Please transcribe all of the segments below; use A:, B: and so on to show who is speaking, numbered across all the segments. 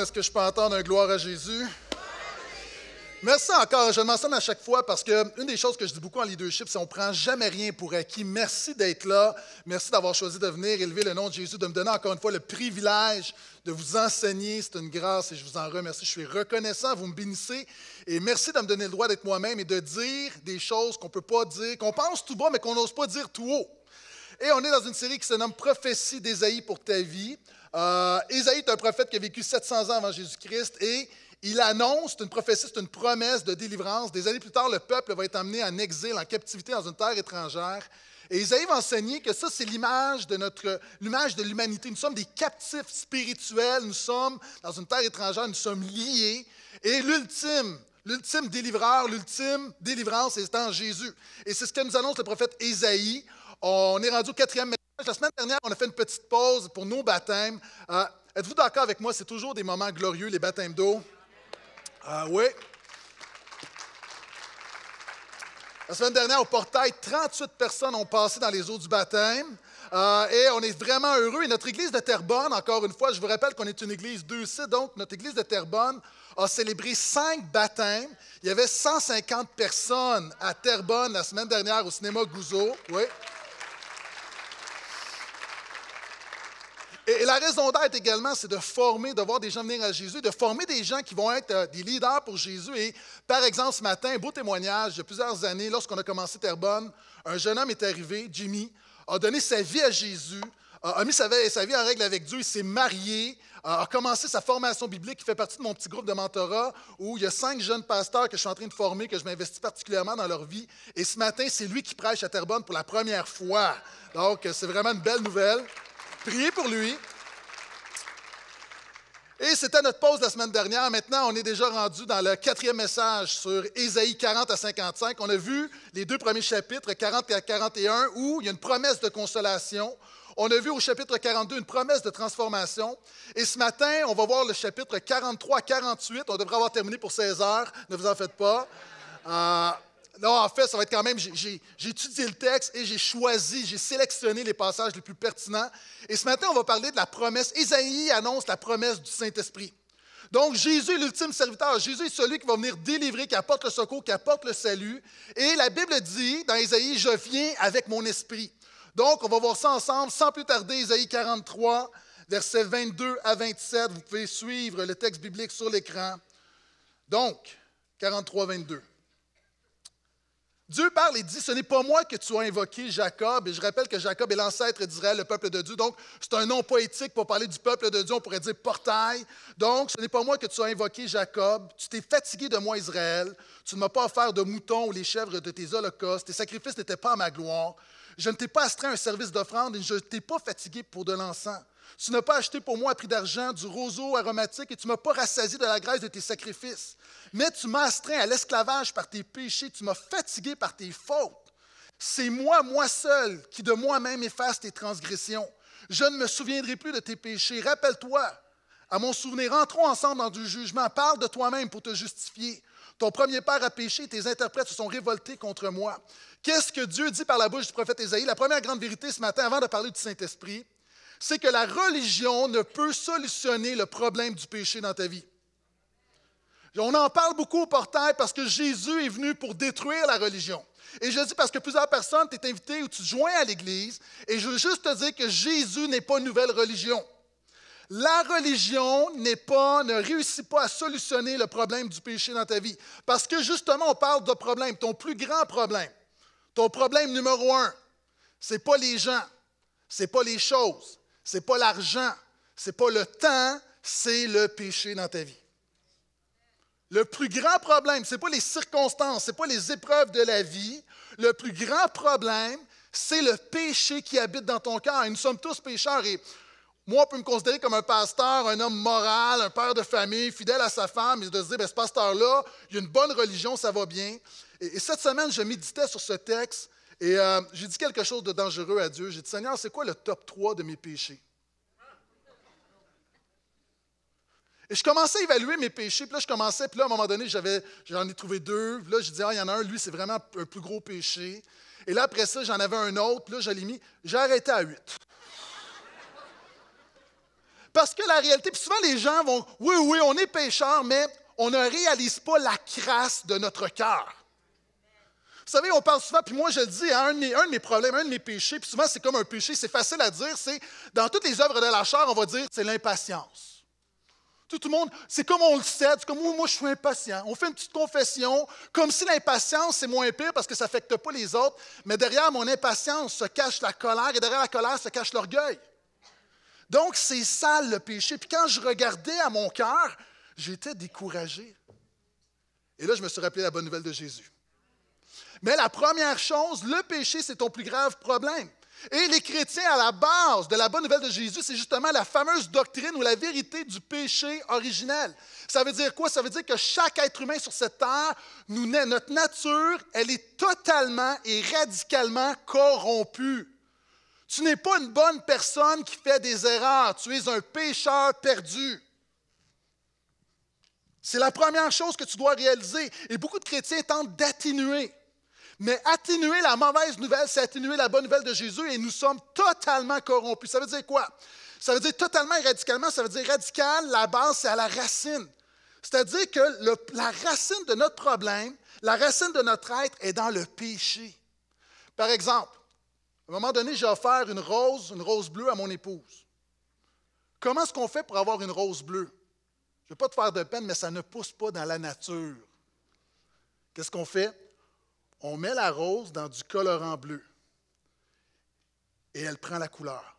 A: est-ce que je peux entendre un gloire à Jésus? Merci encore. Je le mentionne à chaque fois parce que une des choses que je dis beaucoup en leadership, c'est qu'on ne prend jamais rien pour acquis. Merci d'être là. Merci d'avoir choisi de venir élever le nom de Jésus, de me donner encore une fois le privilège de vous enseigner. C'est une grâce et je vous en remercie. Je suis reconnaissant. Vous me bénissez. Et merci de me donner le droit d'être moi-même et de dire des choses qu'on ne peut pas dire, qu'on pense tout bas, mais qu'on n'ose pas dire tout haut. Et on est dans une série qui se nomme Prophétie d'Ésaïe pour ta vie. Euh, Ésaïe est un prophète qui a vécu 700 ans avant Jésus-Christ et il annonce, c'est une prophétie, c'est une promesse de délivrance. Des années plus tard, le peuple va être emmené en exil, en captivité dans une terre étrangère. Et Ésaïe va enseigner que ça, c'est l'image de notre, l'image de l'humanité. Nous sommes des captifs spirituels, nous sommes dans une terre étrangère, nous sommes liés. Et l'ultime, l'ultime délivreur, l'ultime délivrance c'est en Jésus. Et c'est ce que nous annonce le prophète Ésaïe. On est rendu au quatrième message. La semaine dernière, on a fait une petite pause pour nos baptêmes. Euh, êtes-vous d'accord avec moi? C'est toujours des moments glorieux, les baptêmes d'eau. Ah, oui. La semaine dernière, au portail, 38 personnes ont passé dans les eaux du baptême. Euh, et on est vraiment heureux. Et notre église de Terrebonne, encore une fois, je vous rappelle qu'on est une église de c donc notre église de Terrebonne a célébré cinq baptêmes. Il y avait 150 personnes à Terrebonne la semaine dernière au cinéma Gouzeau. Oui. Et, la raison d'être également, c'est de former, de voir des gens venir à Jésus, de former des gens qui vont être euh, des leaders pour Jésus. Et par exemple, ce matin, un beau témoignage, de plusieurs années, lorsqu'on a commencé Terrebonne, un jeune homme est arrivé, Jimmy, a donné sa vie à Jésus, a mis sa vie en règle avec Dieu, il s'est marié, a commencé sa formation biblique qui fait partie de mon petit groupe de mentorat où il y a cinq jeunes pasteurs que je suis en train de former, que je m'investis particulièrement dans leur vie. Et ce matin, c'est lui qui prêche à Terrebonne pour la première fois. Donc, c'est vraiment une belle nouvelle. Priez pour lui. Et c'était notre pause la semaine dernière. Maintenant, on est déjà rendu dans le quatrième message sur Ésaïe 40 à 55. On a vu les deux premiers chapitres, 40 à 41, où il y a une promesse de consolation. On a vu au chapitre 42 une promesse de transformation. Et ce matin, on va voir le chapitre 43 à 48. On devrait avoir terminé pour 16 heures. Ne vous en faites pas. Euh, non, en fait, ça va être quand même, j'ai étudié le texte et j'ai choisi, j'ai sélectionné les passages les plus pertinents. Et ce matin, on va parler de la promesse. Isaïe annonce la promesse du Saint-Esprit. Donc, Jésus est l'ultime serviteur. Jésus est celui qui va venir délivrer, qui apporte le secours, qui apporte le salut. Et la Bible dit dans Isaïe, « je viens avec mon esprit. Donc, on va voir ça ensemble sans plus tarder, Isaïe 43, versets 22 à 27. Vous pouvez suivre le texte biblique sur l'écran. Donc, 43, 22. Dieu parle et dit, ce n'est pas moi que tu as invoqué Jacob. Et je rappelle que Jacob est l'ancêtre d'Israël, le peuple de Dieu. Donc, c'est un nom poétique pour parler du peuple de Dieu. On pourrait dire portail. Donc, ce n'est pas moi que tu as invoqué Jacob. Tu t'es fatigué de moi, Israël. Tu ne m'as pas offert de moutons ou les chèvres de tes holocaustes. Tes sacrifices n'étaient pas à ma gloire. Je ne t'ai pas astreint un service d'offrande et je ne t'ai pas fatigué pour de l'encens. Tu n'as pas acheté pour moi à prix d'argent du roseau aromatique et tu ne m'as pas rassasié de la graisse de tes sacrifices. Mais tu m'as astreint à l'esclavage par tes péchés, tu m'as fatigué par tes fautes. C'est moi, moi seul, qui de moi-même efface tes transgressions. Je ne me souviendrai plus de tes péchés. Rappelle-toi. À mon souvenir, Rentrons ensemble dans du jugement. Parle de toi-même pour te justifier. Ton premier père a péché, tes interprètes se sont révoltés contre moi. Qu'est-ce que Dieu dit par la bouche du prophète Isaïe La première grande vérité ce matin, avant de parler du Saint-Esprit, c'est que la religion ne peut solutionner le problème du péché dans ta vie. On en parle beaucoup au portail parce que Jésus est venu pour détruire la religion. Et je dis parce que plusieurs personnes es invité ou tu te joins à l'Église, et je veux juste te dire que Jésus n'est pas une nouvelle religion. La religion n'est pas, ne réussit pas à solutionner le problème du péché dans ta vie. Parce que justement, on parle de problème, ton plus grand problème, ton problème numéro un, c'est pas les gens, c'est pas les choses, ce n'est pas l'argent, ce n'est pas le temps, c'est le péché dans ta vie. Le plus grand problème, ce n'est pas les circonstances, ce n'est pas les épreuves de la vie. Le plus grand problème, c'est le péché qui habite dans ton cœur. nous sommes tous pécheurs. Et moi, on peut me considérer comme un pasteur, un homme moral, un père de famille, fidèle à sa femme, Il de se dire, ben, ce pasteur-là, il a une bonne religion, ça va bien. et cette semaine, je méditais sur ce texte et euh, j'ai dit quelque chose de dangereux à Dieu. J'ai dit, Seigneur, c'est quoi le top 3 de mes péchés? Et je commençais à évaluer mes péchés, puis là, je commençais, puis là, à un moment donné, j'en ai trouvé deux, puis là, je dit, « ah, il y en a un, lui, c'est vraiment un plus gros péché. Et là, après ça, j'en avais un autre, puis là, je l'ai mis, j'ai arrêté à huit. Parce que la réalité, puis souvent, les gens vont, oui, oui, on est pécheur, mais on ne réalise pas la crasse de notre cœur. Vous savez, on parle souvent, puis moi je le dis, hein, un, de mes, problèmes, un de mes péchés, puis souvent c'est comme un péché, c'est facile à dire, c'est dans toutes les œuvres de la chair, on va dire c'est l'impatience. Tout, le monde, c'est comme on le sait, c'est comme moi, je suis impatient. On fait une petite confession, comme si l'impatience c'est moins pire parce que ça affecte pas les autres, mais derrière mon impatience se cache la colère et derrière la colère se cache l'orgueil. Donc c'est sale le péché. Puis quand je regardais à mon cœur, j'étais découragé. Et là, je me suis rappelé la bonne nouvelle de Jésus. Mais la première chose, le péché, c'est ton plus grave problème. Et les chrétiens, à la base de la bonne nouvelle de Jésus, c'est justement la fameuse doctrine ou la vérité du péché originel. Ça veut dire quoi? Ça veut dire que chaque être humain sur cette terre, nous, notre nature, elle est totalement et radicalement corrompue. Tu n'es pas une bonne personne qui fait des erreurs. Tu es un pécheur perdu. C'est la première chose que tu dois réaliser. Et beaucoup de chrétiens tentent d'atténuer mais atténuer la mauvaise nouvelle, c'est atténuer la bonne nouvelle de Jésus et nous sommes totalement corrompus. Ça veut dire quoi? Ça veut dire totalement et radicalement, ça veut dire radical, la base, c'est à la racine. C'est-à-dire que la racine de notre problème, la racine de notre être est dans le péché. Par exemple, à un moment donné, j'ai offert une rose, une rose bleue à mon épouse. Comment est-ce qu'on fait pour avoir une rose bleue? Je ne vais pas te faire de peine, mais ça ne pousse pas dans la nature. Qu'est-ce qu'on fait? on met la rose dans du colorant bleu et elle prend la couleur.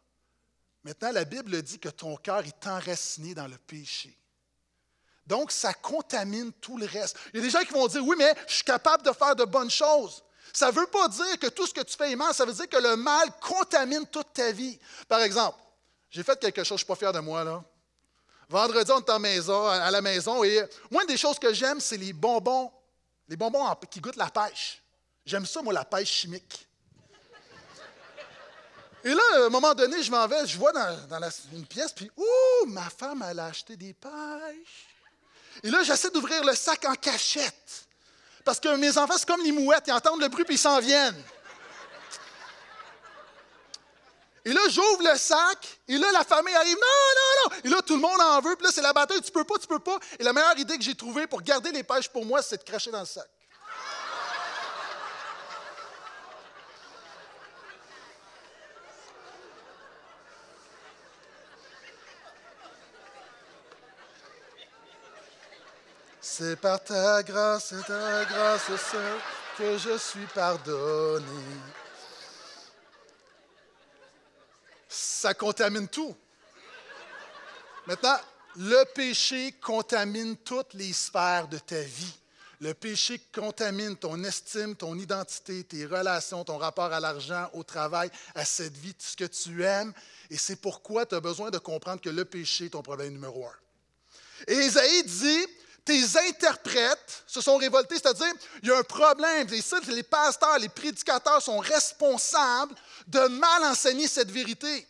A: Maintenant, la Bible dit que ton cœur est enraciné dans le péché. Donc, ça contamine tout le reste. Il y a des gens qui vont dire, oui, mais je suis capable de faire de bonnes choses. Ça ne veut pas dire que tout ce que tu fais est mal, ça veut dire que le mal contamine toute ta vie. Par exemple, j'ai fait quelque chose, je ne suis pas fier de moi, là. Vendredi, on est maison, à la maison, et moi, une des choses que j'aime, c'est les bonbons, les bonbons qui goûtent la pêche. J'aime ça, moi, la pêche chimique. Et là, à un moment donné, je m'en vais, je vois dans, une pièce, puis ouh, ma femme, elle a acheté des pêches. Et là, j'essaie d'ouvrir le sac en cachette. Parce que mes enfants, c'est comme les mouettes, ils entendent le bruit puis ils s'en viennent. Et là, j'ouvre le sac, et là, la famille arrive. Non, non, non! Et là, tout le monde en veut, puis là, c'est la bataille. Tu peux pas, tu peux pas. Et la meilleure idée que j'ai trouvée pour garder les pêches pour moi, c'est de cracher dans le sac. C'est par ta grâce, c'est ta grâce seule que je suis pardonné. Ça contamine tout. Maintenant, le péché contamine toutes les sphères de ta vie. Le péché contamine ton estime, ton identité, tes relations, ton rapport à l'argent, au travail, à cette vie, tout ce que tu aimes. Et c'est pourquoi tu as besoin de comprendre que le péché est ton problème numéro un. Et Isaïe dit, tes interprètes se sont révoltés, c'est-à-dire, il y a un problème. Les, les pasteurs, les prédicateurs sont responsables de mal enseigner cette vérité.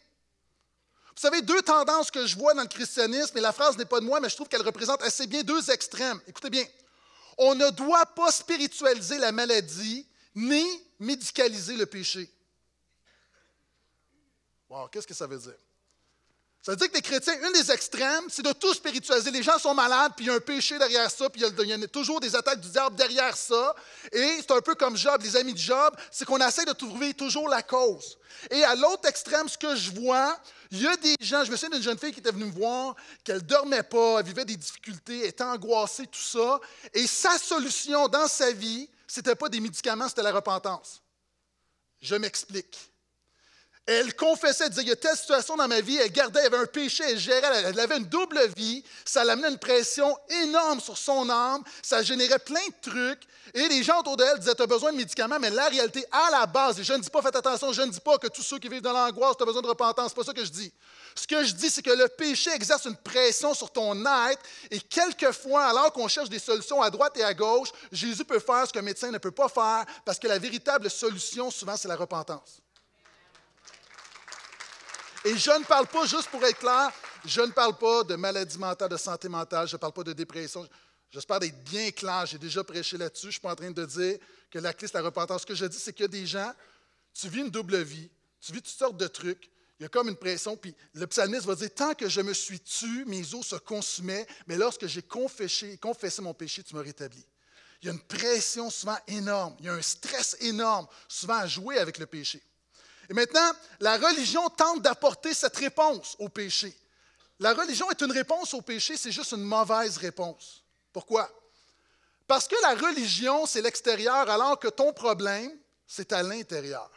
A: Vous savez, deux tendances que je vois dans le christianisme, et la phrase n'est pas de moi, mais je trouve qu'elle représente assez bien deux extrêmes. Écoutez bien, on ne doit pas spiritualiser la maladie ni médicaliser le péché. Wow, qu'est-ce que ça veut dire? Ça veut dire que les chrétiens, une des extrêmes, c'est de tout spiritualiser. Les gens sont malades, puis il y a un péché derrière ça, puis il y, a toujours des attaques du diable derrière ça. Et c'est un peu comme Job, les amis de Job, c'est qu'on essaie de trouver toujours la cause. Et à l'autre extrême, ce que je vois, il y a des gens, je me souviens d'une jeune fille qui était venue me voir, qu'elle ne dormait pas, elle vivait des difficultés, elle était angoissée, tout ça. Et sa solution dans sa vie, ce n'était pas des médicaments, c'était la repentance. Je m'explique. Elle confessait, elle disait, il y a telle situation dans ma vie, elle gardait, elle avait un péché, elle gérait, elle avait une double vie, ça l'amenait une pression énorme sur son âme, ça générait plein de trucs, et les gens autour d'elle disaient, tu as besoin de médicaments, mais la réalité, à la base, et je ne dis pas, faites attention, je ne dis pas que tous ceux qui vivent dans l'angoisse, tu as besoin de repentance, c'est pas ça que je dis. Ce que je dis, c'est que le péché exerce une pression sur ton être, et quelquefois, alors qu'on cherche des solutions à droite et à gauche, Jésus peut faire ce qu'un médecin ne peut pas faire, parce que la véritable solution, souvent, c'est la repentance. Et je ne parle pas, juste pour être clair, je ne parle pas de maladie mentale, de santé mentale, je ne parle pas de dépression. J'espère d'être bien clair, j'ai déjà prêché là-dessus. Je ne suis pas en train de dire que la clé, c'est la repentance. Ce que je dis, c'est qu'il y a des gens, tu vis une double vie, tu vis toutes sortes de trucs, il y a comme une pression, puis le psalmiste va dire Tant que je me suis tué, mes os se consumaient, mais lorsque j'ai confessé, confessé mon péché, tu me rétablis. Il y a une pression souvent énorme, il y a un stress énorme, souvent à jouer avec le péché. Et maintenant, la religion tente d'apporter cette réponse au péché. La religion est une réponse au péché, c'est juste une mauvaise réponse. Pourquoi? Parce que la religion, c'est l'extérieur, alors que ton problème, c'est à l'intérieur.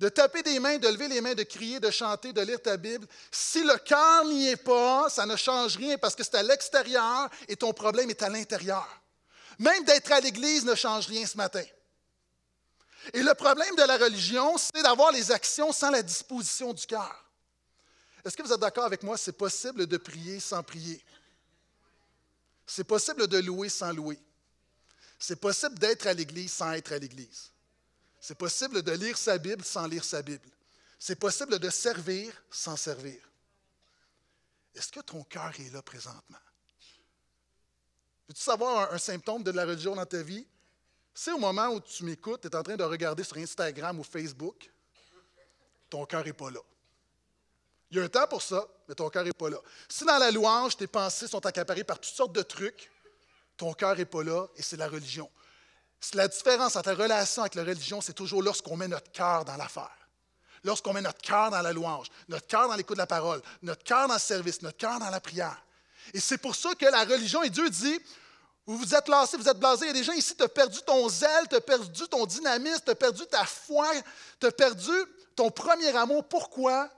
A: De taper des mains, de lever les mains, de crier, de chanter, de lire ta Bible, si le cœur n'y est pas, ça ne change rien parce que c'est à l'extérieur et ton problème est à l'intérieur. Même d'être à l'église ne change rien ce matin. Et le problème de la religion, c'est d'avoir les actions sans la disposition du cœur. Est-ce que vous êtes d'accord avec moi? C'est possible de prier sans prier. C'est possible de louer sans louer. C'est possible d'être à l'Église sans être à l'Église. C'est possible de lire sa Bible sans lire sa Bible. C'est possible de servir sans servir. Est-ce que ton cœur est là présentement? Veux-tu savoir un, un symptôme de la religion dans ta vie? Si au moment où tu m'écoutes, tu es en train de regarder sur Instagram ou Facebook, ton cœur n'est pas là. Il y a un temps pour ça, mais ton cœur n'est pas là. Si dans la louange, tes pensées sont accaparées par toutes sortes de trucs, ton cœur n'est pas là et c'est la religion. La différence entre ta relation avec la religion, c'est toujours lorsqu'on met notre cœur dans l'affaire. Lorsqu'on met notre cœur dans la louange, notre cœur dans l'écoute de la parole, notre cœur dans le service, notre cœur dans la prière. Et c'est pour ça que la religion et Dieu dit vous vous êtes lassé, vous êtes blasé. Il y a des gens ici, tu as perdu ton zèle, tu as perdu ton dynamisme, tu as perdu ta foi, tu as perdu ton premier amour. Pourquoi?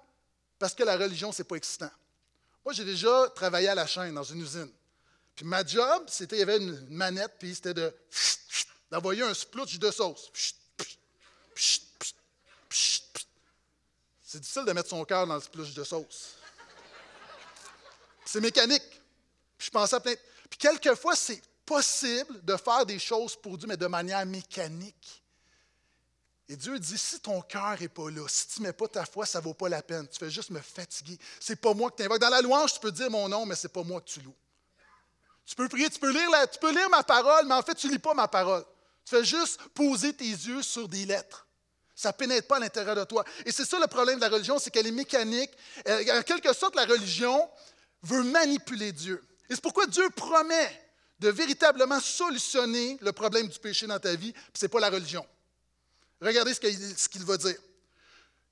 A: Parce que la religion, c'est pas excitant. Moi, j'ai déjà travaillé à la chaîne, dans une usine. Puis ma job, c'était, il y avait une manette, puis c'était de d'envoyer un splutch de sauce. C'est difficile de mettre son cœur dans le splutch de sauce. C'est mécanique. Puis je pensais à plein. Puis quelquefois, c'est possible de faire des choses pour Dieu, mais de manière mécanique. Et Dieu dit, si ton cœur n'est pas là, si tu ne mets pas ta foi, ça ne vaut pas la peine. Tu fais juste me fatiguer. Ce n'est pas moi que tu invoques. Dans la louange, tu peux dire mon nom, mais ce n'est pas moi que tu loues. Tu peux prier, tu peux, lire tu peux lire ma parole, mais en fait, tu ne lis pas ma parole. Tu fais juste poser tes yeux sur des lettres. Ça ne pénètre pas à l'intérieur de toi. Et c'est ça le problème de la religion, c'est qu'elle est mécanique. Euh, en quelque sorte, la religion veut manipuler Dieu. Et c'est pourquoi Dieu promet de véritablement solutionner le problème du péché dans ta vie, c'est ce n'est pas la religion. Regardez ce qu'il, va dire.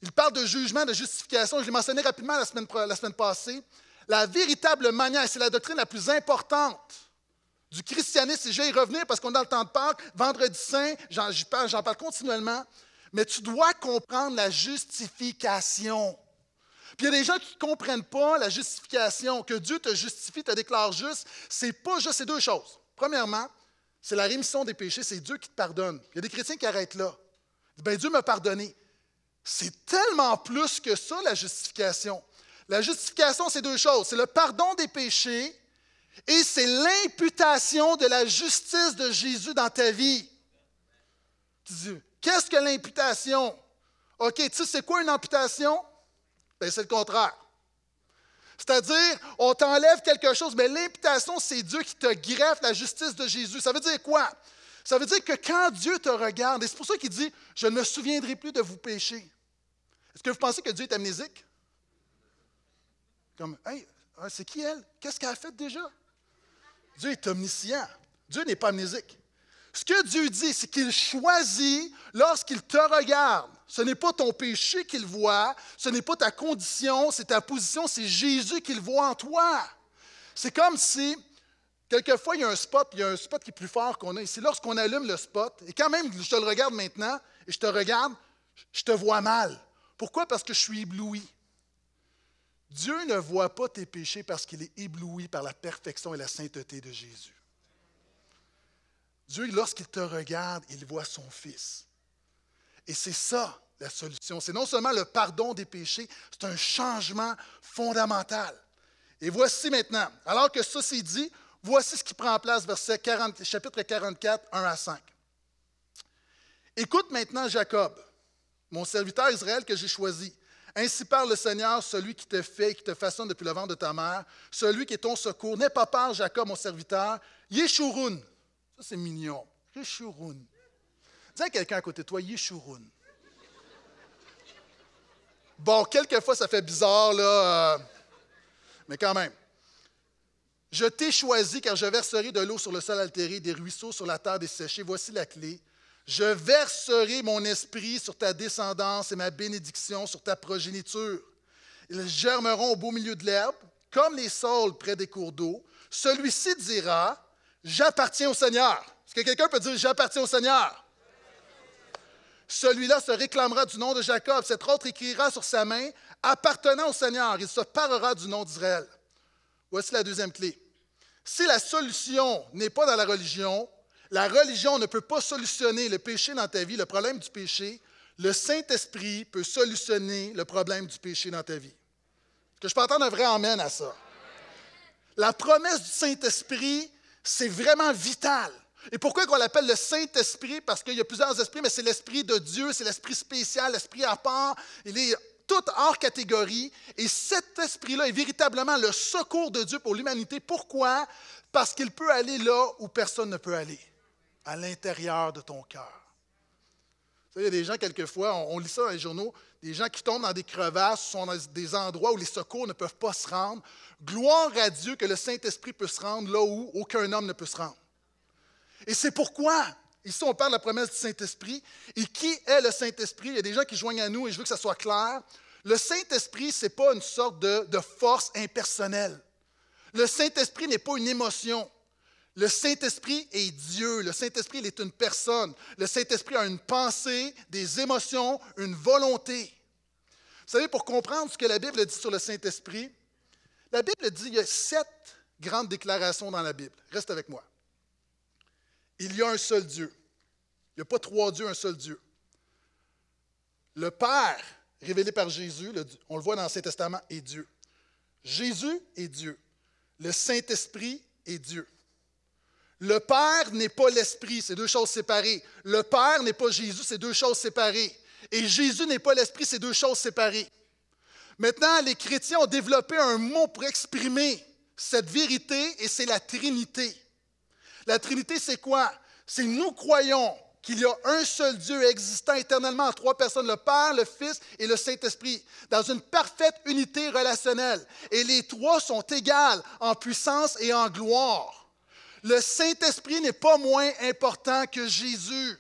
A: Il parle de jugement, de justification. Je l'ai mentionné rapidement la semaine, passée. La véritable manière, c'est la doctrine la plus importante du christianisme. Et je vais y revenir parce qu'on a le temps de Pâques, vendredi saint, j'en, j'en parle continuellement. Mais tu dois comprendre la justification. Puis il y a des gens qui ne comprennent pas la justification, que Dieu te justifie, te déclare juste. C'est pas juste ces deux choses. Premièrement, c'est la rémission des péchés, c'est Dieu qui te pardonne. Il y a des chrétiens qui arrêtent là. Ben, Dieu m'a pardonné. C'est tellement plus que ça, la justification. La justification, c'est deux choses. C'est le pardon des péchés et c'est l'imputation de la justice de Jésus dans ta vie. Tu qu'est-ce que l'imputation? OK, tu sais, c'est quoi une imputation? Ben, c'est le contraire. C'est-à-dire, on t'enlève quelque chose, mais l'imputation, c'est Dieu qui te greffe la justice de Jésus. Ça veut dire quoi? Ça veut dire que quand Dieu te regarde, et c'est pour ça qu'il dit, je ne me souviendrai plus de vos péchés. Est-ce que vous pensez que Dieu est amnésique? Comme, hey, euh, c'est qui elle? Qu'est-ce qu'elle a fait déjà? Dieu est omniscient. Dieu n'est pas amnésique. Ce que Dieu dit, c'est qu'il choisit, lorsqu'il te regarde, ce n'est pas ton péché qu'il voit, ce n'est pas ta condition, c'est ta position, c'est Jésus qu'il voit en toi. C'est comme si, quelquefois, il y a un spot, il y a un spot qui est plus fort qu'on a si Lorsqu'on allume le spot, et quand même, je te le regarde maintenant, et je te regarde, je te vois mal. Pourquoi? Parce que je suis ébloui. Dieu ne voit pas tes péchés parce qu'il est ébloui par la perfection et la sainteté de Jésus. Dieu, lorsqu'il te regarde, il voit son Fils. Et c'est ça la solution. C'est non seulement le pardon des péchés, c'est un changement fondamental. Et voici maintenant, alors que ceci dit, voici ce qui prend en place, verset 40, chapitre 44, 1 à 5. Écoute maintenant Jacob, mon serviteur Israël que j'ai choisi. Ainsi parle le Seigneur, celui qui te fait et qui te façonne depuis le ventre de ta mère, celui qui est ton secours. n'est pas peur, Jacob, mon serviteur. Yeshurun. Ça, c'est mignon. Yeshurun. Dis à quelqu'un à côté de toi, Yeshurun. Bon, quelquefois, ça fait bizarre, là, euh, mais quand même. Je t'ai choisi car je verserai de l'eau sur le sol altéré, des ruisseaux sur la terre desséchée. Voici la clé. Je verserai mon esprit sur ta descendance et ma bénédiction sur ta progéniture. Ils germeront au beau milieu de l'herbe, comme les saules près des cours d'eau. Celui-ci dira J'appartiens au Seigneur. Est-ce que quelqu'un peut dire J'appartiens au Seigneur celui-là se réclamera du nom de Jacob, cet autre écrira sur sa main, appartenant au Seigneur, il se parera du nom d'Israël. Voici la deuxième clé. Si la solution n'est pas dans la religion, la religion ne peut pas solutionner le péché dans ta vie, le problème du péché, le Saint-Esprit peut solutionner le problème du péché dans ta vie. Est-ce que je peux entendre un vrai amène » à ça? La promesse du Saint-Esprit, c'est vraiment vital. Et pourquoi qu'on l'appelle le Saint-Esprit? Parce qu'il y a plusieurs esprits, mais c'est l'Esprit de Dieu, c'est l'Esprit spécial, l'Esprit à part. Il est tout hors catégorie. Et cet esprit-là est véritablement le secours de Dieu pour l'humanité. Pourquoi? Parce qu'il peut aller là où personne ne peut aller, à l'intérieur de ton cœur. Il y a des gens, quelquefois, on, lit ça dans les journaux, des gens qui tombent dans des crevasses, sont dans des endroits où les secours ne peuvent pas se rendre. Gloire à Dieu que le Saint-Esprit peut se rendre là où aucun homme ne peut se rendre. Et c'est pourquoi, ici on parle de la promesse du Saint-Esprit, et qui est le Saint-Esprit? Il y a des gens qui joignent à nous et je veux que ça soit clair. Le Saint-Esprit, ce n'est pas une sorte de, force impersonnelle. Le Saint-Esprit n'est pas une émotion. Le Saint-Esprit est Dieu. Le Saint-Esprit, il est une personne. Le Saint-Esprit a une pensée, des émotions, une volonté. Vous savez, pour comprendre ce que la Bible dit sur le Saint-Esprit, la Bible dit qu'il y a sept grandes déclarations dans la Bible. Reste avec moi il y a un seul Dieu. Il n'y a pas trois dieux, un seul Dieu. Le Père, révélé par Jésus, on le voit dans l'Ancien Testament, est Dieu. Jésus est Dieu. Le Saint-Esprit est Dieu. Le Père n'est pas l'Esprit, c'est deux choses séparées. Le Père n'est pas Jésus, c'est deux choses séparées. Et Jésus n'est pas l'Esprit, c'est deux choses séparées. Maintenant, les chrétiens ont développé un mot pour exprimer cette vérité et c'est la Trinité. La Trinité, c'est quoi? C'est nous croyons qu'il y a un seul Dieu existant éternellement en trois personnes, le Père, le Fils et le Saint-Esprit, dans une parfaite unité relationnelle. Et les trois sont égales en puissance et en gloire. Le Saint-Esprit n'est pas moins important que Jésus.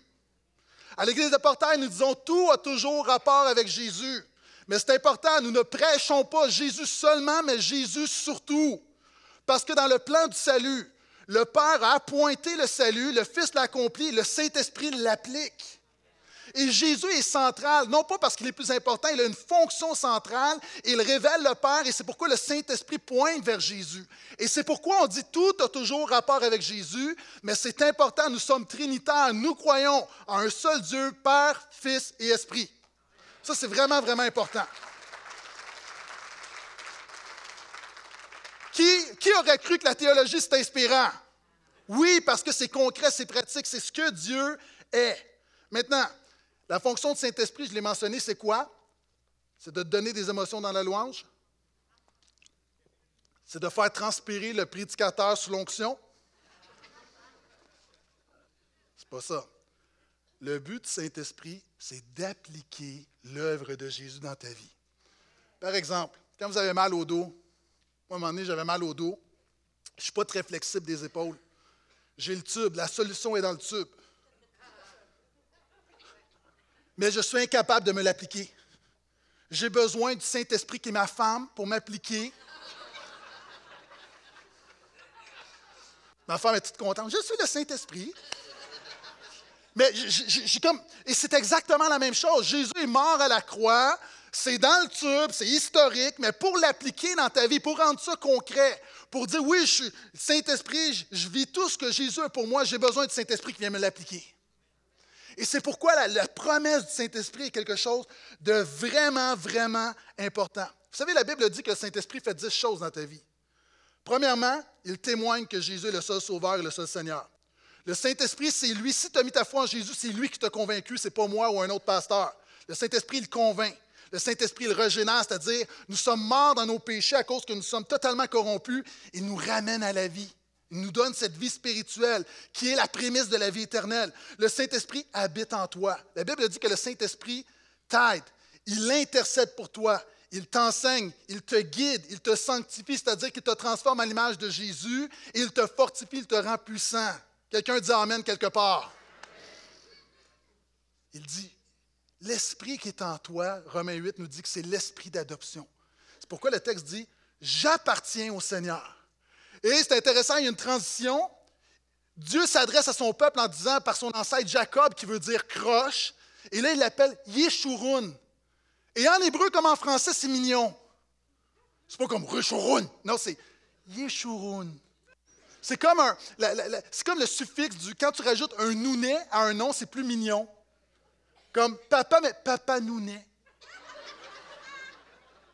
A: À l'Église de Portail, nous disons tout a toujours rapport avec Jésus. Mais c'est important, nous ne prêchons pas Jésus seulement, mais Jésus surtout. Parce que dans le plan du salut, le Père a appointé le salut, le Fils l'accomplit, le Saint-Esprit l'applique. Et Jésus est central, non pas parce qu'il est plus important, il a une fonction centrale, il révèle le Père et c'est pourquoi le Saint-Esprit pointe vers Jésus. Et c'est pourquoi on dit tout a toujours rapport avec Jésus, mais c'est important, nous sommes trinitaires, nous croyons en un seul Dieu, Père, Fils et Esprit. Ça, c'est vraiment, vraiment important. Qui, qui aurait cru que la théologie, c'était inspirant? Oui, parce que c'est concret, c'est pratique, c'est ce que Dieu est. Maintenant, la fonction du Saint-Esprit, je l'ai mentionné, c'est quoi? C'est de donner des émotions dans la louange. C'est de faire transpirer le prédicateur sous l'onction. C'est pas ça. Le but du Saint-Esprit, c'est d'appliquer l'œuvre de Jésus dans ta vie. Par exemple, quand vous avez mal au dos, moi, à un moment donné, j'avais mal au dos, je ne suis pas très flexible des épaules. J'ai le tube, la solution est dans le tube. Mais je suis incapable de me l'appliquer. J'ai besoin du Saint-Esprit qui est ma femme pour m'appliquer. Ma femme est toute contente. Je suis le Saint-Esprit. Mais j'ai comme. Et c'est exactement la même chose. Jésus est mort à la croix. C'est dans le tube, c'est historique, mais pour l'appliquer dans ta vie, pour rendre ça concret, pour dire oui, je suis Saint-Esprit, je, vis tout ce que Jésus a pour moi, j'ai besoin du Saint-Esprit qui vient me l'appliquer. Et c'est pourquoi la, promesse du Saint-Esprit est quelque chose de vraiment, vraiment important. Vous savez, la Bible dit que le Saint-Esprit fait dix choses dans ta vie. Premièrement, il témoigne que Jésus est le seul Sauveur et le seul Seigneur. Le Saint-Esprit, c'est lui. Si tu as mis ta foi en Jésus, c'est lui qui t'a convaincu, c'est pas moi ou un autre pasteur. Le Saint-Esprit, il convainc. Le Saint-Esprit le régénère, c'est-à-dire nous sommes morts dans nos péchés à cause que nous sommes totalement corrompus. Il nous ramène à la vie. Il nous donne cette vie spirituelle qui est la prémisse de la vie éternelle. Le Saint-Esprit habite en toi. La Bible dit que le Saint-Esprit t'aide. Il intercède pour toi. Il t'enseigne, il te guide, il te sanctifie, c'est-à-dire qu'il te transforme à l'image de Jésus, il te fortifie, il te rend puissant. Quelqu'un dit Amen quelque part. Il dit L'esprit qui est en toi, Romains 8 nous dit que c'est l'esprit d'adoption. C'est pourquoi le texte dit J'appartiens au Seigneur. Et c'est intéressant, il y a une transition. Dieu s'adresse à son peuple en disant par son ancêtre Jacob, qui veut dire croche. Et là, il l'appelle Yeshurun. Et en hébreu comme en français, c'est mignon. C'est pas comme Rishurun. Non, c'est Yeshurun. C'est comme, comme le suffixe du. Quand tu rajoutes un nounet à un nom, c'est plus mignon. Comme papa, mais papa Nounet.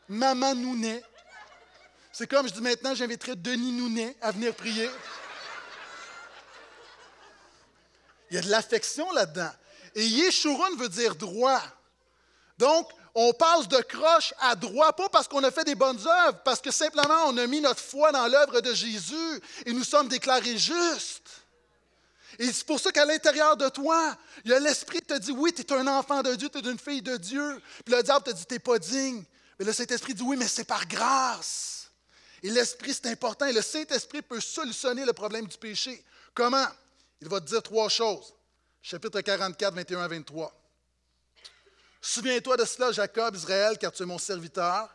A: Maman Nounet. C'est comme je dis maintenant, j'inviterai Denis Nounet à venir prier. Il y a de l'affection là-dedans. Et Yeshurun veut dire droit. Donc, on passe de croche à droit, pas parce qu'on a fait des bonnes œuvres, parce que simplement on a mis notre foi dans l'œuvre de Jésus et nous sommes déclarés justes. Et c'est pour ça qu'à l'intérieur de toi, il y a l'Esprit qui te dit Oui, tu es un enfant de Dieu, tu es une fille de Dieu. Puis le diable te dit Tu n'es pas digne. Mais le Saint-Esprit dit Oui, mais c'est par grâce. Et l'Esprit, c'est important. Et le Saint-Esprit peut solutionner le problème du péché. Comment Il va te dire trois choses. Chapitre 44, 21 à 23. Souviens-toi de cela, Jacob, Israël, car tu es mon serviteur.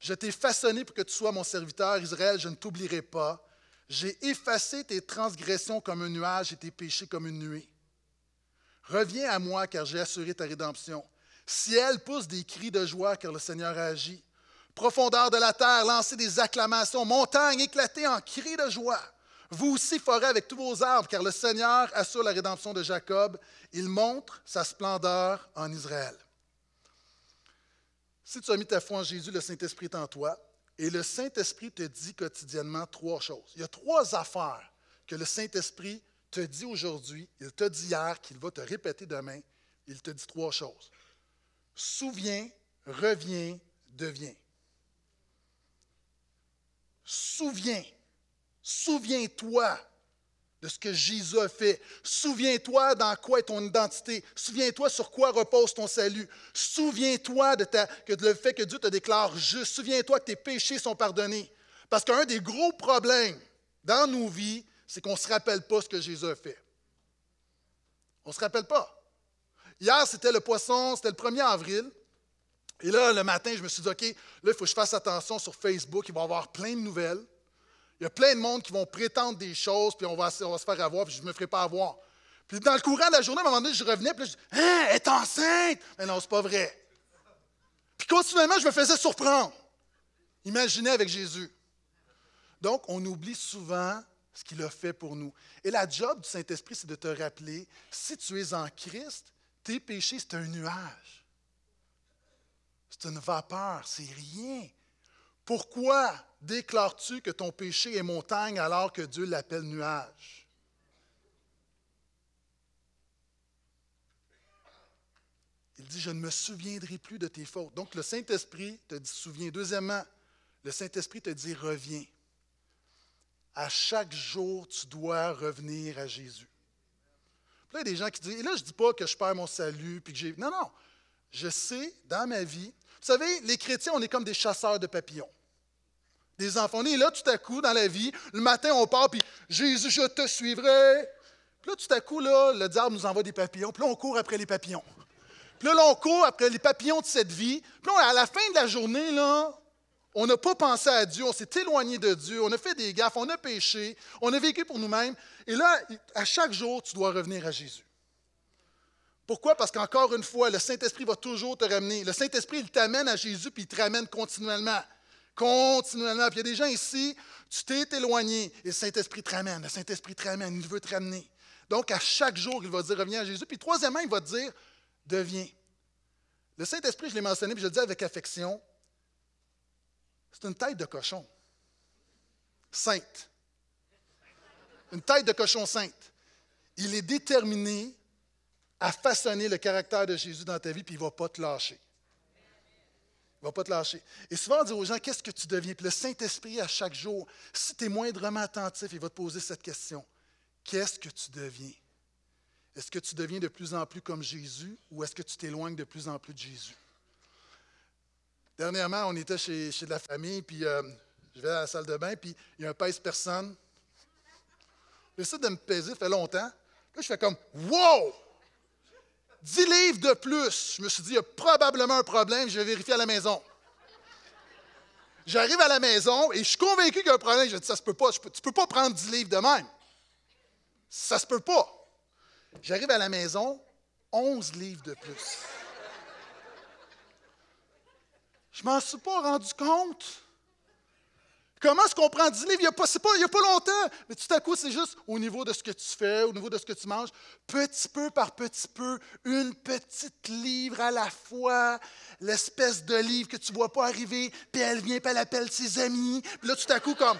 A: Je t'ai façonné pour que tu sois mon serviteur, Israël, je ne t'oublierai pas. J'ai effacé tes transgressions comme un nuage et tes péchés comme une nuée. Reviens à moi, car j'ai assuré ta rédemption. Ciel, pousse des cris de joie, car le Seigneur agit. Profondeur de la terre, lancez des acclamations. Montagne, éclatez en cris de joie. Vous aussi, forêt, avec tous vos arbres, car le Seigneur assure la rédemption de Jacob. Il montre sa splendeur en Israël. Si tu as mis ta foi en Jésus, le Saint-Esprit est en toi. Et le Saint-Esprit te dit quotidiennement trois choses. Il y a trois affaires que le Saint-Esprit te dit aujourd'hui, il te dit hier, qu'il va te répéter demain. Il te dit trois choses. Souviens, reviens, deviens. Souviens. Souviens-toi de ce que Jésus a fait. Souviens-toi dans quoi est ton identité. Souviens-toi sur quoi repose ton salut. Souviens-toi de, ta, que le fait que Dieu te déclare juste. Souviens-toi que tes péchés sont pardonnés. Parce qu'un des gros problèmes dans nos vies, c'est qu'on ne se rappelle pas ce que Jésus a fait. On ne se rappelle pas. Hier, c'était le poisson, c'était le 1er avril. Et là, le matin, je me suis dit, OK, là, il faut que je fasse attention sur Facebook. Il va y avoir plein de nouvelles. Il y a plein de monde qui vont prétendre des choses, puis on va, se faire avoir, puis je ne me ferai pas avoir. Puis dans le courant de la journée, à un moment donné, je revenais, puis je dis Hein, elle est enceinte Mais non, c'est pas vrai. Puis continuellement, je me faisais surprendre. Imaginez avec Jésus. Donc, on oublie souvent ce qu'il a fait pour nous. Et la job du Saint-Esprit, c'est de te rappeler si tu es en Christ, tes péchés, c'est un nuage. C'est une vapeur, c'est rien. Pourquoi Déclares-tu que ton péché est montagne alors que Dieu l'appelle nuage? Il dit, je ne me souviendrai plus de tes fautes. Donc le Saint-Esprit te dit, souviens. Deuxièmement, le Saint-Esprit te dit, reviens. À chaque jour, tu dois revenir à Jésus. il y a des gens qui disent, et là, je ne dis pas que je perds mon salut, puis j'ai... Non, non, je sais, dans ma vie, vous savez, les chrétiens, on est comme des chasseurs de papillons des enfants. On est là tout à coup dans la vie. Le matin, on part, puis Jésus, je te suivrai. Puis là, tout à coup, là, le diable nous envoie des papillons. Puis là, on court après les papillons. Puis là, on court après les papillons de cette vie. Puis là, à la fin de la journée, là, on n'a pas pensé à Dieu. On s'est éloigné de Dieu. On a fait des gaffes. On a péché. On a vécu pour nous-mêmes. Et là, à chaque jour, tu dois revenir à Jésus. Pourquoi? Parce qu'encore une fois, le Saint-Esprit va toujours te ramener. Le Saint-Esprit, il t'amène à Jésus, puis il te ramène continuellement. Continuellement. Puis il y a des gens ici, tu t'es éloigné et le Saint-Esprit te ramène. Le Saint-Esprit te ramène, il veut te ramener. Donc, à chaque jour, il va dire reviens à Jésus. Puis, troisièmement, il va dire deviens. Le Saint-Esprit, je l'ai mentionné, puis je le dis avec affection, c'est une tête de cochon. Sainte. Une tête de cochon sainte. Il est déterminé à façonner le caractère de Jésus dans ta vie, puis il ne va pas te lâcher ne va pas te lâcher. Et souvent, on dit aux gens, qu'est-ce que tu deviens? Puis le Saint-Esprit, à chaque jour, si tu es moindrement attentif, il va te poser cette question. Qu'est-ce que tu deviens? Est-ce que tu deviens de plus en plus comme Jésus ou est-ce que tu t'éloignes de plus en plus de Jésus? Dernièrement, on était chez, de la famille, puis euh, je vais à la salle de bain, puis il y a un pèse-personne. J'essaie de me peser, ça fait longtemps. là, je fais comme Wow! 10 livres de plus. Je me suis dit, il y a probablement un problème, je vais vérifier à la maison. J'arrive à la maison et je suis convaincu qu'il y a un problème. Je dis, ça se peut pas, tu ne peux pas prendre 10 livres de même. Ça se peut pas. J'arrive à la maison, 11 livres de plus. Je m'en suis pas rendu compte. Comment est-ce qu'on prend 10 livres? Il n'y a, pas, a pas longtemps. Mais tout à coup, c'est juste au niveau de ce que tu fais, au niveau de ce que tu manges, petit peu par petit peu, une petite livre à la fois, l'espèce de livre que tu ne vois pas arriver, puis elle vient, puis elle appelle ses amis. Puis là, tout à coup, comme.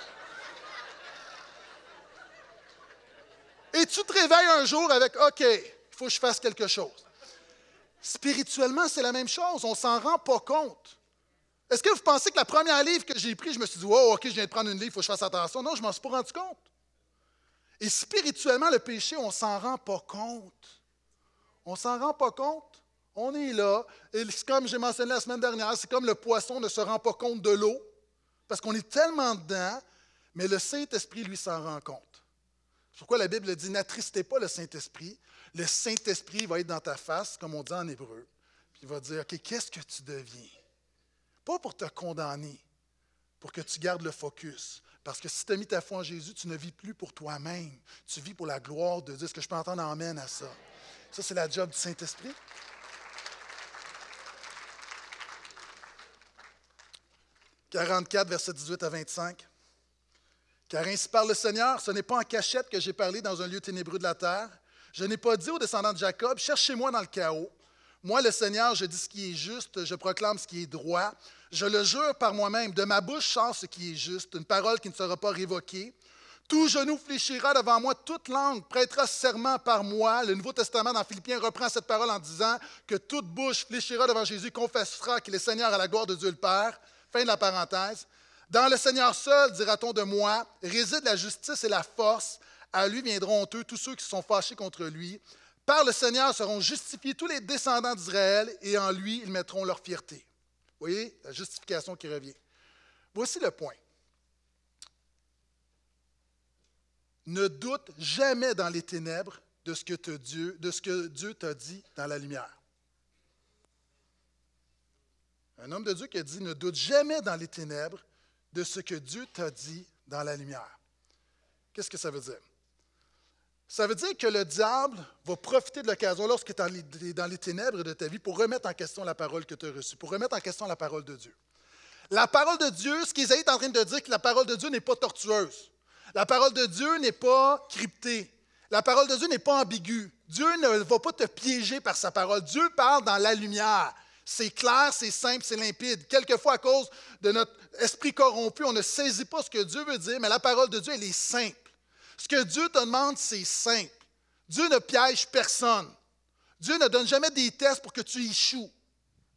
A: Et tu te réveilles un jour avec OK, il faut que je fasse quelque chose. Spirituellement, c'est la même chose. On s'en rend pas compte. Est-ce que vous pensez que la première livre que j'ai pris, je me suis dit, oh, OK, je viens de prendre une livre, il faut que je fasse attention? Non, je ne m'en suis pas rendu compte. Et spirituellement, le péché, on ne s'en rend pas compte. On ne s'en rend pas compte. On est là. Et comme j'ai mentionné la semaine dernière, c'est comme le poisson ne se rend pas compte de l'eau, parce qu'on est tellement dedans, mais le Saint-Esprit, lui, s'en rend compte. C'est pourquoi la Bible dit N'attristez pas le Saint-Esprit. Le Saint-Esprit va être dans ta face, comme on dit en hébreu. Puis il va dire OK, qu'est-ce que tu deviens pas pour te condamner, pour que tu gardes le focus. Parce que si tu as mis ta foi en Jésus, tu ne vis plus pour toi-même. Tu vis pour la gloire de Dieu. ce que je peux entendre amène » à ça? Ça, c'est la job du Saint-Esprit. « 44, verset 18 à 25. Car ainsi parle le Seigneur, ce n'est pas en cachette que j'ai parlé dans un lieu ténébreux de la terre. Je n'ai pas dit aux descendants de Jacob, cherchez-moi dans le chaos, moi, le Seigneur, je dis ce qui est juste, je proclame ce qui est droit. Je le jure par moi-même, de ma bouche sort ce qui est juste, une parole qui ne sera pas révoquée. Tout genou fléchira devant moi, toute langue prêtera serment par moi. Le Nouveau Testament dans Philippiens reprend cette parole en disant que toute bouche fléchira devant Jésus, confessera qu'il est Seigneur à la gloire de Dieu le Père. Fin de la parenthèse. Dans le Seigneur seul, dira-t-on de moi, réside la justice et la force. À lui viendront eux tous ceux qui sont fâchés contre lui. Par le Seigneur seront justifiés tous les descendants d'Israël, et en lui ils mettront leur fierté. voyez la justification qui revient. Voici le point. Ne doute jamais dans les ténèbres de ce que, Dieu, de ce que Dieu t'a dit dans la lumière. Un homme de Dieu qui a dit, ne doute jamais dans les ténèbres de ce que Dieu t'a dit dans la lumière. Qu'est-ce que ça veut dire? Ça veut dire que le diable va profiter de l'occasion tu es dans les ténèbres de ta vie pour remettre en question la parole que tu as reçue, pour remettre en question la parole de Dieu. La parole de Dieu, ce qu'Isaïe est en train de dire, c'est que la parole de Dieu n'est pas tortueuse. La parole de Dieu n'est pas cryptée. La parole de Dieu n'est pas ambiguë. Dieu ne va pas te piéger par sa parole. Dieu parle dans la lumière. C'est clair, c'est simple, c'est limpide. Quelquefois, à cause de notre esprit corrompu, on ne saisit pas ce que Dieu veut dire, mais la parole de Dieu, elle est sainte. Ce que Dieu te demande, c'est simple. Dieu ne piège personne. Dieu ne donne jamais des tests pour que tu échoues.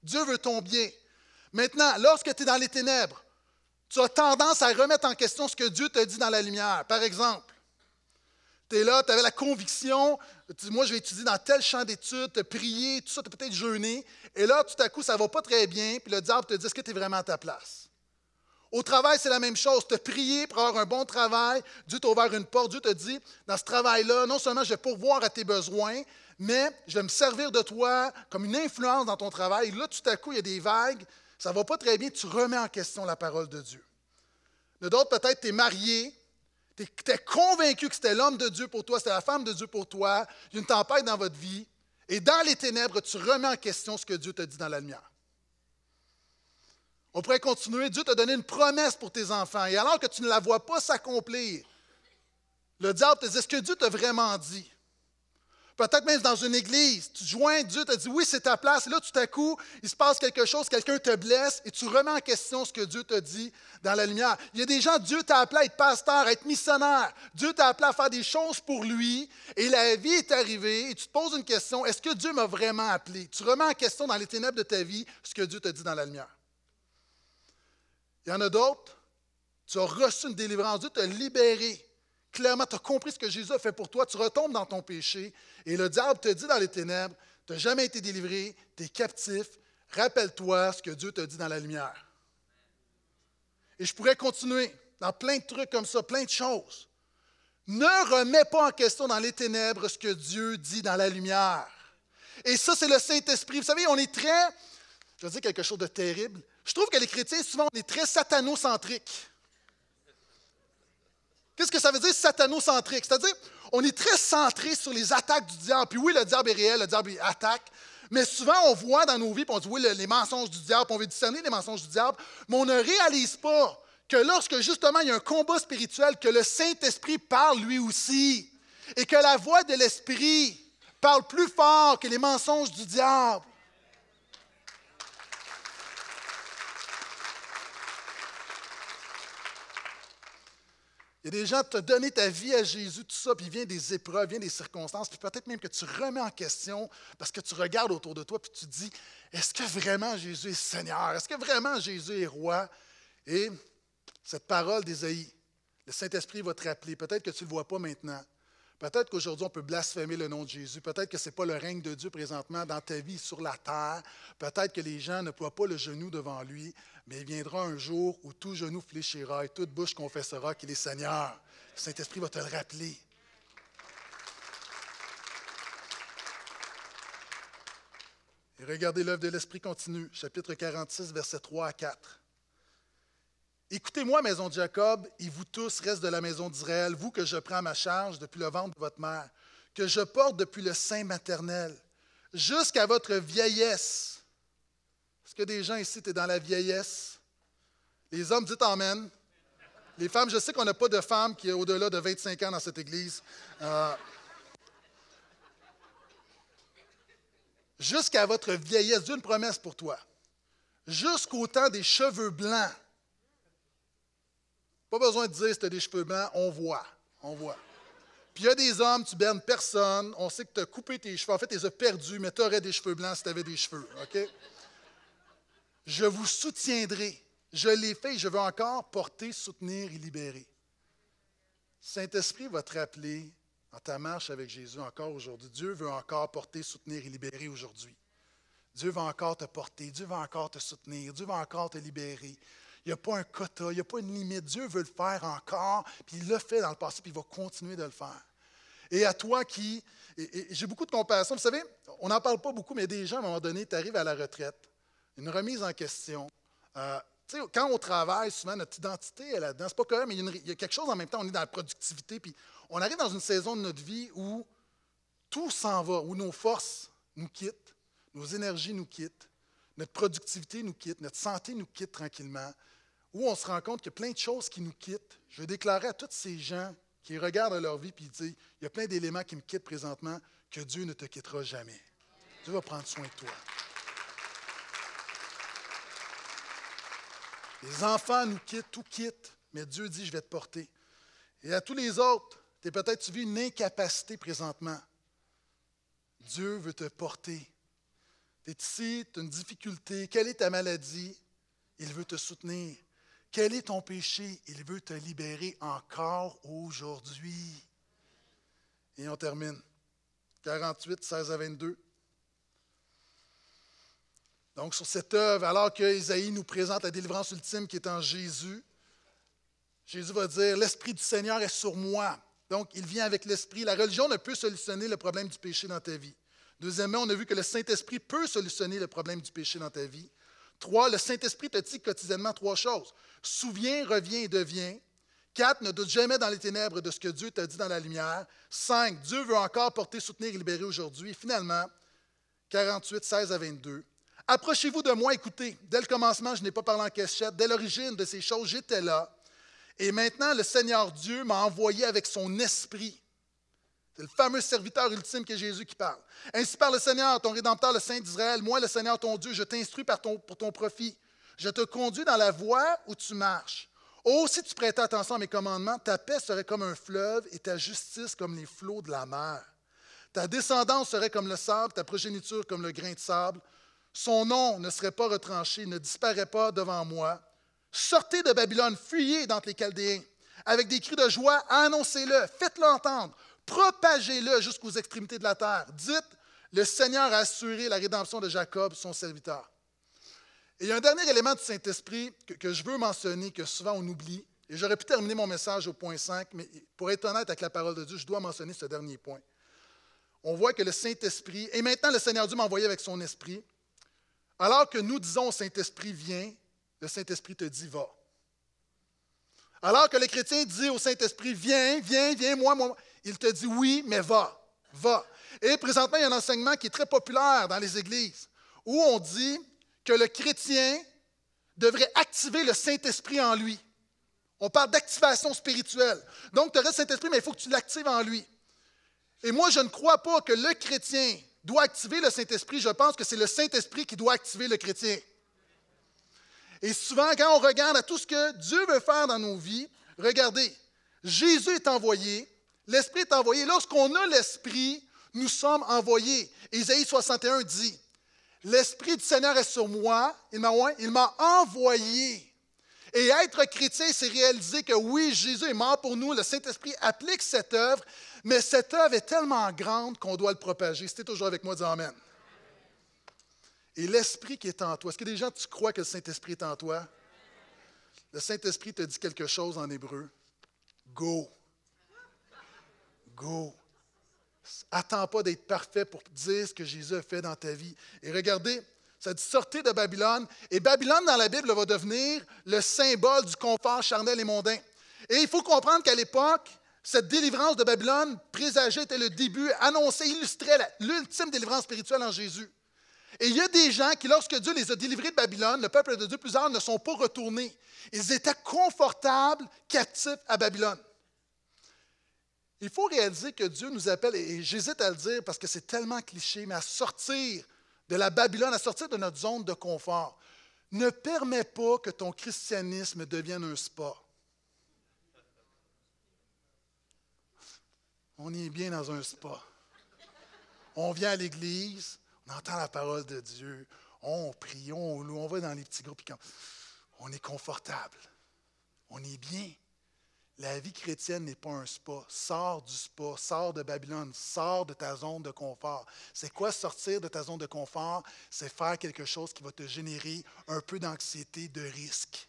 A: Dieu veut ton bien. Maintenant, lorsque tu es dans les ténèbres, tu as tendance à remettre en question ce que Dieu te dit dans la lumière. Par exemple, tu es là, tu avais la conviction, moi je vais étudier dans tel champ d'études, te prier, tout ça, tu peut-être jeûné, et là, tout à coup, ça ne va pas très bien, puis le diable te dit, est-ce que tu es vraiment à ta place? Au travail, c'est la même chose. Te prier pour avoir un bon travail. Dieu t'a ouvert une porte. Dieu te dit, dans ce travail-là, non seulement je vais pourvoir à tes besoins, mais je vais me servir de toi comme une influence dans ton travail. Et là, tout à coup, il y a des vagues. Ça ne va pas très bien. Tu remets en question la parole de Dieu. De d'autres, peut-être, tu es marié. Tu es, convaincu que c'était l'homme de Dieu pour toi, c'était la femme de Dieu pour toi. Il y a une tempête dans votre vie. Et dans les ténèbres, tu remets en question ce que Dieu te dit dans la lumière. On pourrait continuer. Dieu t'a donné une promesse pour tes enfants. Et alors que tu ne la vois pas s'accomplir, le diable te dit Est-ce que Dieu t'a vraiment dit Peut-être même dans une église, tu joins, Dieu te dit Oui, c'est ta place. Et là, tout à coup, il se passe quelque chose, quelqu'un te blesse et tu remets en question ce que Dieu t'a dit dans la lumière. Il y a des gens, Dieu t'a appelé à être pasteur, à être missionnaire. Dieu t'a appelé à faire des choses pour lui et la vie est arrivée et tu te poses une question Est-ce que Dieu m'a vraiment appelé Tu remets en question dans les ténèbres de ta vie ce que Dieu te dit dans la lumière. Il y en a d'autres, tu as reçu une délivrance, Dieu t'a libéré. Clairement, tu as compris ce que Jésus a fait pour toi, tu retombes dans ton péché et le diable te dit dans les ténèbres, tu n'as jamais été délivré, tu es captif, rappelle-toi ce que Dieu te dit dans la lumière. Et je pourrais continuer dans plein de trucs comme ça, plein de choses. Ne remets pas en question dans les ténèbres ce que Dieu dit dans la lumière. Et ça, c'est le Saint-Esprit. Vous savez, on est très je veux dire quelque chose de terrible. Je trouve que les chrétiens, souvent, on est très satanocentriques. Qu'est-ce que ça veut dire satanocentrique? C'est-à-dire, on est très centré sur les attaques du diable. Puis oui, le diable est réel, le diable attaque. Mais souvent, on voit dans nos vies, puis on dit oui, les mensonges du diable, on veut discerner les mensonges du diable, mais on ne réalise pas que lorsque justement il y a un combat spirituel, que le Saint-Esprit parle lui aussi, et que la voix de l'Esprit parle plus fort que les mensonges du diable. Il y a des gens qui t'ont donné ta vie à Jésus, tout ça, puis vient des épreuves, vient des circonstances, puis peut-être même que tu remets en question parce que tu regardes autour de toi, puis tu dis Est-ce que vraiment Jésus est Seigneur Est-ce que vraiment Jésus est roi Et cette parole d'Ésaïe, le Saint-Esprit va te rappeler, peut-être que tu ne le vois pas maintenant, Peut-être qu'aujourd'hui, on peut blasphémer le nom de Jésus. Peut-être que ce n'est pas le règne de Dieu présentement dans ta vie sur la terre. Peut-être que les gens ne ploient pas le genou devant lui. Mais il viendra un jour où tout genou fléchira et toute bouche confessera qu'il est Seigneur. Saint-Esprit va te le rappeler. Et regardez l'œuvre de l'Esprit continue, chapitre 46, versets 3 à 4. Écoutez-moi, maison de Jacob, et vous tous, restes de la maison d'Israël, vous que je prends à ma charge depuis le ventre de votre mère, que je porte depuis le sein maternel, jusqu'à votre vieillesse. Est-ce que des gens ici, tu dans la vieillesse? Les hommes, dites Amen. Les femmes, je sais qu'on n'a pas de femmes qui est au-delà de 25 ans dans cette église. Euh, jusqu'à votre vieillesse, une promesse pour toi. Jusqu'au temps des cheveux blancs pas besoin de dire si tu as des cheveux blancs, on voit. On voit. Puis il y a des hommes, tu bernes personne, on sait que tu as coupé tes cheveux. En fait, tu les as perdus, mais tu aurais des cheveux blancs si tu avais des cheveux. OK? Je vous soutiendrai. Je l'ai fait et je veux encore porter, soutenir et libérer. Saint-Esprit va te rappeler en ta marche avec Jésus encore aujourd'hui. Dieu veut encore porter, soutenir et libérer aujourd'hui. Dieu va encore te porter, Dieu va encore te soutenir, Dieu va encore te libérer. Il n'y a pas un quota, il n'y a pas une limite. Dieu veut le faire encore, puis il l'a fait dans le passé, puis il va continuer de le faire. Et à toi qui. j'ai beaucoup de compassion. Vous savez, on n'en parle pas beaucoup, mais des gens, à un moment donné, tu arrives à la retraite, une remise en question. Euh, tu sais, quand on travaille, souvent, notre identité est là-dedans. C'est pas même, mais il y, a quelque chose en même temps. On est dans la productivité, puis on arrive dans une saison de notre vie où tout s'en va, où nos forces nous quittent, nos énergies nous quittent, notre productivité nous quitte, notre santé nous quitte tranquillement où on se rend compte qu'il y a plein de choses qui nous quittent. Je veux déclarer à tous ces gens qui regardent leur vie et disent, il y a plein d'éléments qui me quittent présentement, que Dieu ne te quittera jamais. Dieu va prendre soin de toi. Les enfants nous quittent, tout quitte, mais Dieu dit, je vais te porter. Et à tous les autres, tu peut-être, tu vis une incapacité présentement. Dieu veut te porter. Tu es ici, tu as une difficulté, quelle est ta maladie? Il veut te soutenir. Quel est ton péché? Il veut te libérer encore aujourd'hui. Et on termine. 48, 16 à 22. Donc, sur cette œuvre, alors que Isaïe nous présente la délivrance ultime qui est en Jésus, Jésus va dire L'Esprit du Seigneur est sur moi. Donc, il vient avec l'Esprit. La religion ne peut solutionner le problème du péché dans ta vie. Deuxièmement, on a vu que le Saint-Esprit peut solutionner le problème du péché dans ta vie. 3. le Saint-Esprit te dit quotidiennement trois choses. Souviens, reviens et deviens. 4. ne doute jamais dans les ténèbres de ce que Dieu t'a dit dans la lumière. 5. Dieu veut encore porter, soutenir et libérer aujourd'hui. Finalement, 48, 16 à 22. Approchez-vous de moi, écoutez. Dès le commencement, je n'ai pas parlé en cachette. Dès l'origine de ces choses, j'étais là. Et maintenant, le Seigneur Dieu m'a envoyé avec son esprit. C'est le fameux serviteur ultime que Jésus qui parle. Ainsi parle le Seigneur, ton Rédempteur, le Saint d'Israël. Moi, le Seigneur, ton Dieu, je t'instruis ton, pour ton profit. Je te conduis dans la voie où tu marches. Oh, si tu prêtais attention à mes commandements, ta paix serait comme un fleuve et ta justice comme les flots de la mer. Ta descendance serait comme le sable, ta progéniture comme le grain de sable. Son nom ne serait pas retranché, ne disparaît pas devant moi. Sortez de Babylone, fuyez d'entre les Chaldéens. Avec des cris de joie, annoncez-le, faites-le entendre propagez-le jusqu'aux extrémités de la terre. Dites, le Seigneur a assuré la rédemption de Jacob, son serviteur. Et il y a un dernier élément du Saint-Esprit que, je veux mentionner, que souvent on oublie, et j'aurais pu terminer mon message au point 5, mais pour être honnête avec la parole de Dieu, je dois mentionner ce dernier point. On voit que le Saint-Esprit, et maintenant le Seigneur Dieu m'a envoyé avec son esprit, alors que nous disons au Saint-Esprit, viens, le Saint-Esprit te dit, va. Alors que les chrétiens disent au Saint-Esprit, viens, viens, viens, moi, moi, il te dit oui, mais va, va. Et présentement, il y a un enseignement qui est très populaire dans les églises où on dit que le chrétien devrait activer le Saint-Esprit en lui. On parle d'activation spirituelle. Donc, tu aurais le Saint-Esprit, mais il faut que tu l'actives en lui. Et moi, je ne crois pas que le chrétien doit activer le Saint-Esprit. Je pense que c'est le Saint-Esprit qui doit activer le chrétien. Et souvent, quand on regarde à tout ce que Dieu veut faire dans nos vies, regardez, Jésus est envoyé L'Esprit est envoyé. Lorsqu'on a l'Esprit, nous sommes envoyés. Ésaïe 61 dit, L'Esprit du Seigneur est sur moi, il m'a envoyé. Et être chrétien, c'est réaliser que oui, Jésus est mort pour nous, le Saint-Esprit applique cette œuvre, mais cette œuvre est tellement grande qu'on doit le propager. C'était toujours avec moi, dis Amen. Et l'Esprit qui est en toi, est-ce que des gens, tu crois que le Saint-Esprit est en toi? Le Saint-Esprit te dit quelque chose en hébreu. Go. Go. Attends pas d'être parfait pour dire ce que Jésus a fait dans ta vie. Et regardez, ça dit sortez de Babylone. Et Babylone dans la Bible va devenir le symbole du confort charnel et mondain. Et il faut comprendre qu'à l'époque, cette délivrance de Babylone présageait, était le début, annonçait, illustrait l'ultime délivrance spirituelle en Jésus. Et il y a des gens qui, lorsque Dieu les a délivrés de Babylone, le peuple de Dieu, plus tard ne sont pas retournés. Ils étaient confortables, captifs à Babylone. Il faut réaliser que Dieu nous appelle, et j'hésite à le dire parce que c'est tellement cliché, mais à sortir de la Babylone, à sortir de notre zone de confort. Ne permets pas que ton christianisme devienne un spa. On est bien dans un spa. On vient à l'église, on entend la parole de Dieu, on prie, on loue, on va dans les petits groupes, on est confortable, on est bien. La vie chrétienne n'est pas un spa. Sors du spa, sors de Babylone, sors de ta zone de confort. C'est quoi sortir de ta zone de confort? C'est faire quelque chose qui va te générer un peu d'anxiété, de risque.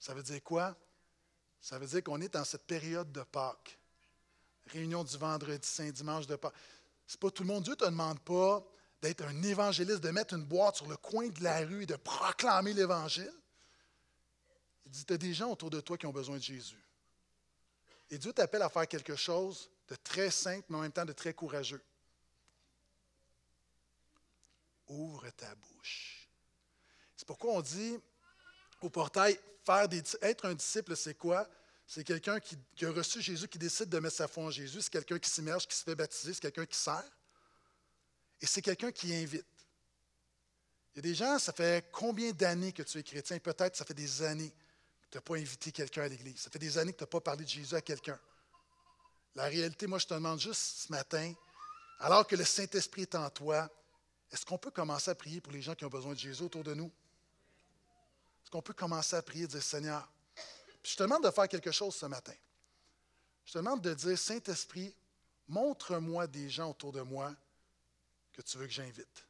A: Ça veut dire quoi? Ça veut dire qu'on est dans cette période de Pâques. Réunion du vendredi saint, dimanche de Pâques. C'est pas tout le monde. Dieu ne te demande pas d'être un évangéliste, de mettre une boîte sur le coin de la rue et de proclamer l'Évangile. Il dit, tu as des gens autour de toi qui ont besoin de Jésus. Et Dieu t'appelle à faire quelque chose de très simple, mais en même temps de très courageux. Ouvre ta bouche. C'est pourquoi on dit au portail, faire être un disciple, c'est quoi? C'est quelqu'un qui, qui, a reçu Jésus, qui décide de mettre sa foi en Jésus. C'est quelqu'un qui s'immerge, qui se fait baptiser. C'est quelqu'un qui sert. Et c'est quelqu'un qui invite. Il y a des gens, ça fait combien d'années que tu es chrétien? Peut-être ça fait des années tu n'as pas invité quelqu'un à l'Église. Ça fait des années que tu n'as pas parlé de Jésus à quelqu'un. La réalité, moi, je te demande juste ce matin, alors que le Saint-Esprit est en toi, est-ce qu'on peut commencer à prier pour les gens qui ont besoin de Jésus autour de nous? Est-ce qu'on peut commencer à prier et dire Seigneur? Puis je te demande de faire quelque chose ce matin. Je te demande de dire Saint-Esprit, montre-moi des gens autour de moi que tu veux que j'invite,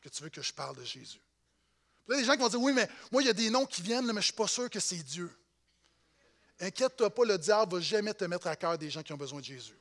A: que tu veux que je parle de Jésus il y a des gens qui vont dire, oui, mais moi, il y a des noms qui viennent, mais je ne suis pas sûr que c'est Dieu. Inquiète-toi pas, le diable ne va jamais te mettre à cœur des gens qui ont besoin de Jésus.